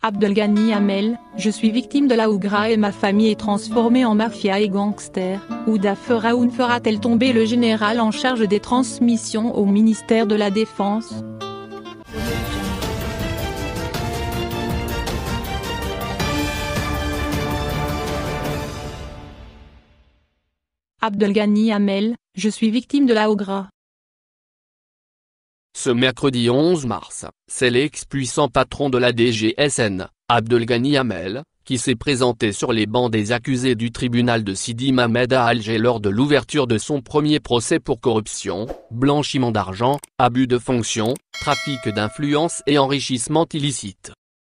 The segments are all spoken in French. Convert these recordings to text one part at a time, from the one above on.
Abdelghani Amel, je suis victime de la Ougra et ma famille est transformée en mafia et gangster. Ouda ne fera-t-elle tomber le général en charge des transmissions au ministère de la Défense Abdelghani Hamel, je suis victime de la Ougra. Ce mercredi 11 mars, c'est l'ex-puissant patron de la DGSN, Abdelghani Hamel, qui s'est présenté sur les bancs des accusés du tribunal de Sidi Mamed à Alger lors de l'ouverture de son premier procès pour corruption, blanchiment d'argent, abus de fonction, trafic d'influence et enrichissement illicite.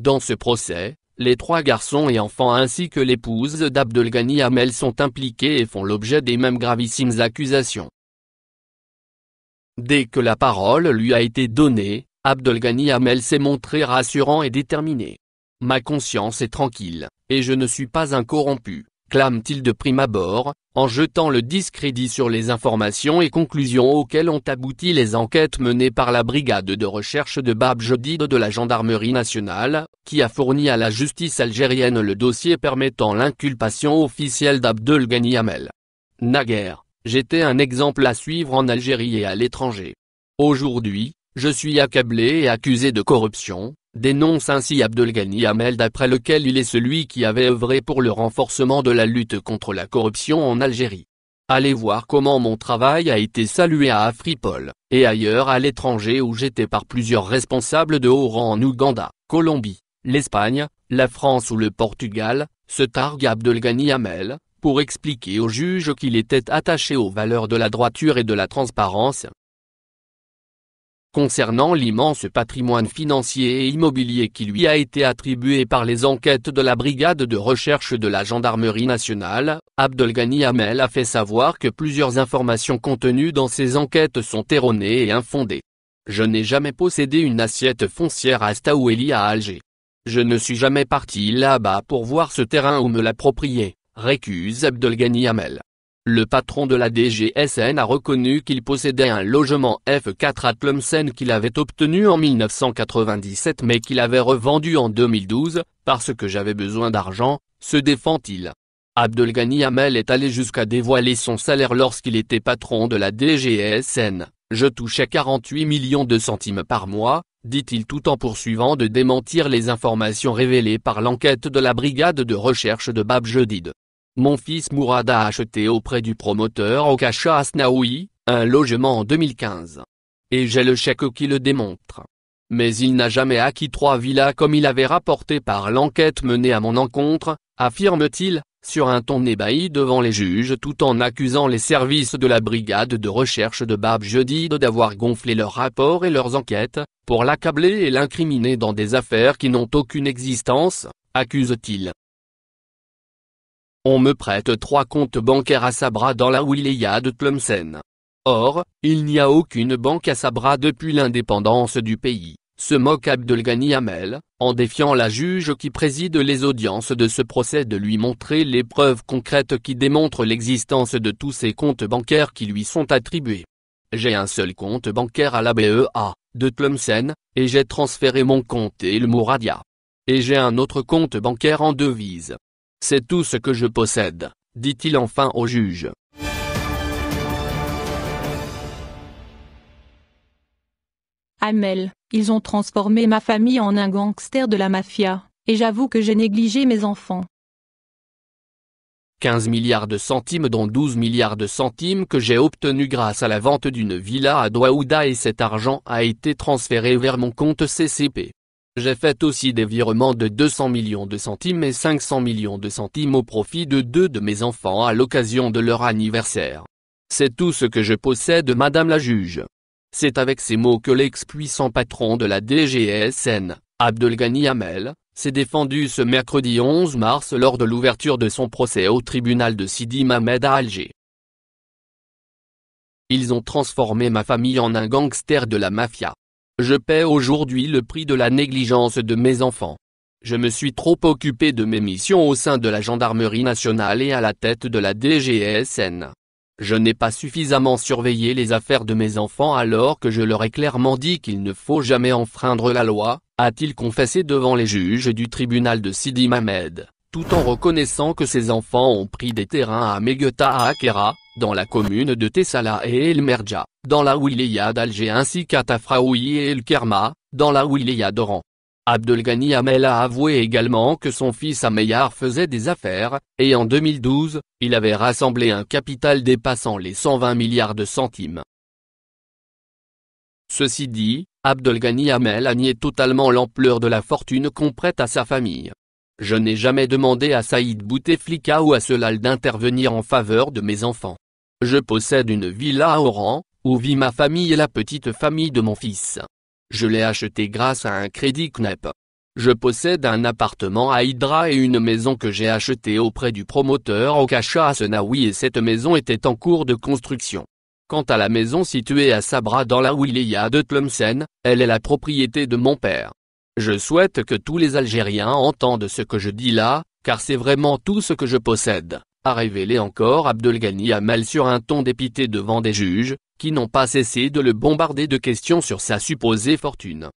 Dans ce procès, les trois garçons et enfants ainsi que l'épouse d'Abdelghani Hamel sont impliqués et font l'objet des mêmes gravissimes accusations. Dès que la parole lui a été donnée, Abdelghani Hamel s'est montré rassurant et déterminé. Ma conscience est tranquille, et je ne suis pas incorrompu clame-t-il de prime abord, en jetant le discrédit sur les informations et conclusions auxquelles ont abouti les enquêtes menées par la brigade de recherche de Bab Jodid de la gendarmerie nationale, qui a fourni à la justice algérienne le dossier permettant l'inculpation officielle d'Abdelghani Hamel. Naguère, J'étais un exemple à suivre en Algérie et à l'étranger. Aujourd'hui, je suis accablé et accusé de corruption, dénonce ainsi Abdelghani Hamel d'après lequel il est celui qui avait œuvré pour le renforcement de la lutte contre la corruption en Algérie. Allez voir comment mon travail a été salué à Afripol, et ailleurs à l'étranger où j'étais par plusieurs responsables de haut rang en Ouganda, Colombie, l'Espagne, la France ou le Portugal, se targue Abdelghani Hamel, pour expliquer au juge qu'il était attaché aux valeurs de la droiture et de la transparence. Concernant l'immense patrimoine financier et immobilier qui lui a été attribué par les enquêtes de la brigade de recherche de la gendarmerie nationale, Abdelghani Hamel a fait savoir que plusieurs informations contenues dans ces enquêtes sont erronées et infondées. Je n'ai jamais possédé une assiette foncière à Staoueli à Alger. Je ne suis jamais parti là-bas pour voir ce terrain ou me l'approprier récuse Abdelgani Hamel. Le patron de la DGSN a reconnu qu'il possédait un logement F4 à Tlemcen qu'il avait obtenu en 1997 mais qu'il avait revendu en 2012, parce que j'avais besoin d'argent, se défend-il. Abdelgani Hamel est allé jusqu'à dévoiler son salaire lorsqu'il était patron de la DGSN. Je touchais 48 millions de centimes par mois, dit-il tout en poursuivant de démentir les informations révélées par l'enquête de la brigade de recherche de Bab Jedid. Mon fils Mourad a acheté auprès du promoteur Okacha Asnaoui, un logement en 2015. Et j'ai le chèque qui le démontre. Mais il n'a jamais acquis trois villas comme il avait rapporté par l'enquête menée à mon encontre, affirme-t-il, sur un ton ébahi devant les juges tout en accusant les services de la brigade de recherche de Bab jedid d'avoir gonflé leurs rapports et leurs enquêtes, pour l'accabler et l'incriminer dans des affaires qui n'ont aucune existence, accuse-t-il. On me prête trois comptes bancaires à Sabra dans la wilaya de Tlemcen. Or, il n'y a aucune banque à Sabra depuis l'indépendance du pays, se moque Abdelgani Hamel, en défiant la juge qui préside les audiences de ce procès de lui montrer les preuves concrètes qui démontrent l'existence de tous ces comptes bancaires qui lui sont attribués. J'ai un seul compte bancaire à la BEA, de Tlemcen, et j'ai transféré mon compte le Mouradia. Et j'ai un autre compte bancaire en devise, c'est tout ce que je possède, dit-il enfin au juge. Amel, ils ont transformé ma famille en un gangster de la mafia, et j'avoue que j'ai négligé mes enfants. 15 milliards de centimes dont 12 milliards de centimes que j'ai obtenus grâce à la vente d'une villa à Douaouda et cet argent a été transféré vers mon compte CCP. J'ai fait aussi des virements de 200 millions de centimes et 500 millions de centimes au profit de deux de mes enfants à l'occasion de leur anniversaire. C'est tout ce que je possède Madame la juge. C'est avec ces mots que l'ex-puissant patron de la DGSN, Abdelghani Hamel, s'est défendu ce mercredi 11 mars lors de l'ouverture de son procès au tribunal de Sidi Mamed à Alger. Ils ont transformé ma famille en un gangster de la mafia. Je paie aujourd'hui le prix de la négligence de mes enfants. Je me suis trop occupé de mes missions au sein de la gendarmerie nationale et à la tête de la DGSN. Je n'ai pas suffisamment surveillé les affaires de mes enfants alors que je leur ai clairement dit qu'il ne faut jamais enfreindre la loi, a-t-il confessé devant les juges du tribunal de Sidi Mamed, tout en reconnaissant que ses enfants ont pris des terrains à Megeta à Akera, dans la commune de Tessala et El Merja, dans la wilaya d'Alger ainsi qu'à Tafraoui et El Kerma, dans la wilaya d'Oran. Abdelghani Amel a avoué également que son fils Ameyar faisait des affaires, et en 2012, il avait rassemblé un capital dépassant les 120 milliards de centimes. Ceci dit, Abdelghani Hamel a nié totalement l'ampleur de la fortune qu'on prête à sa famille. Je n'ai jamais demandé à Saïd Bouteflika ou à Solal d'intervenir en faveur de mes enfants. Je possède une villa à Oran, où vit ma famille et la petite famille de mon fils. Je l'ai achetée grâce à un crédit CNEP. Je possède un appartement à Hydra et une maison que j'ai achetée auprès du promoteur Okacha à et cette maison était en cours de construction. Quant à la maison située à Sabra dans la wilaya de Tlemcen, elle est la propriété de mon père. Je souhaite que tous les Algériens entendent ce que je dis là, car c'est vraiment tout ce que je possède a révélé encore Abdelghani Hamel sur un ton dépité devant des juges, qui n'ont pas cessé de le bombarder de questions sur sa supposée fortune.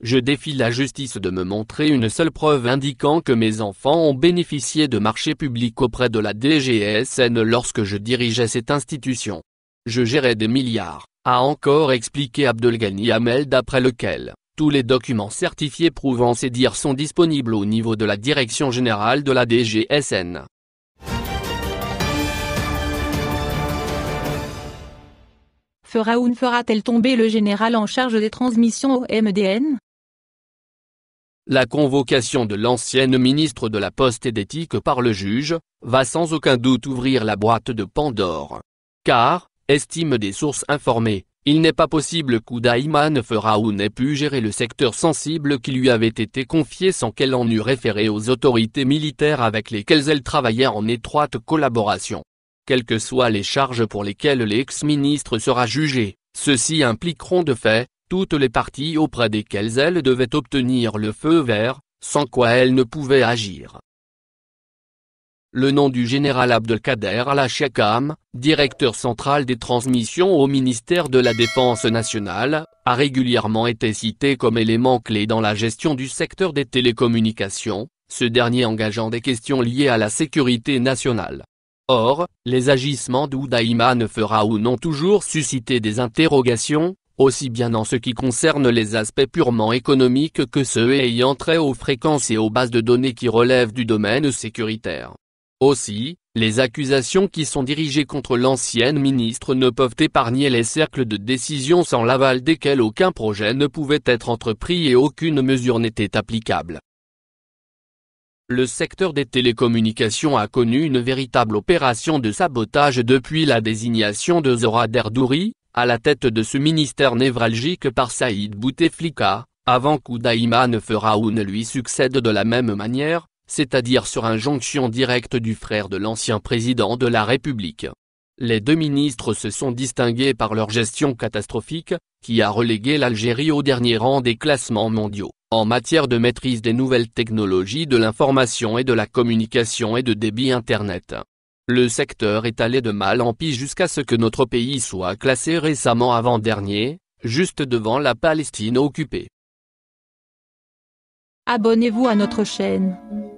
Je défie la justice de me montrer une seule preuve indiquant que mes enfants ont bénéficié de marchés publics auprès de la DGSN lorsque je dirigeais cette institution. Je gérais des milliards, a encore expliqué Abdelghani Hamel d'après lequel tous les documents certifiés prouvant ces dires sont disponibles au niveau de la Direction générale de la DGSN. ne fera-t-elle tomber le général en charge des transmissions au MDN La convocation de l'ancienne ministre de la Poste et d'éthique par le juge, va sans aucun doute ouvrir la boîte de Pandore. Car, estime des sources informées, il n'est pas possible qu'Oudaïma fera ou n'ait pu gérer le secteur sensible qui lui avait été confié sans qu'elle en eût référé aux autorités militaires avec lesquelles elle travaillait en étroite collaboration. Quelles que soient les charges pour lesquelles l'ex-ministre sera jugé, ceux-ci impliqueront de fait, toutes les parties auprès desquelles elle devait obtenir le feu vert, sans quoi elle ne pouvait agir le nom du général Abdelkader Al-Ashakam, directeur central des transmissions au ministère de la Défense nationale, a régulièrement été cité comme élément clé dans la gestion du secteur des télécommunications, ce dernier engageant des questions liées à la sécurité nationale. Or, les agissements d'Oudaïma ne fera ou non toujours susciter des interrogations, aussi bien en ce qui concerne les aspects purement économiques que ceux ayant trait aux fréquences et aux bases de données qui relèvent du domaine sécuritaire. Aussi, les accusations qui sont dirigées contre l'ancienne ministre ne peuvent épargner les cercles de décision sans l'aval desquels aucun projet ne pouvait être entrepris et aucune mesure n'était applicable. Le secteur des télécommunications a connu une véritable opération de sabotage depuis la désignation de Zora Derdouri, à la tête de ce ministère névralgique par Saïd Bouteflika, avant qu'Oudaïma ne fera ou ne lui succède de la même manière, c'est-à-dire sur injonction directe du frère de l'ancien président de la République. Les deux ministres se sont distingués par leur gestion catastrophique, qui a relégué l'Algérie au dernier rang des classements mondiaux, en matière de maîtrise des nouvelles technologies de l'information et de la communication et de débit Internet. Le secteur est allé de mal en pis jusqu'à ce que notre pays soit classé récemment avant-dernier, juste devant la Palestine occupée. Abonnez-vous à notre chaîne.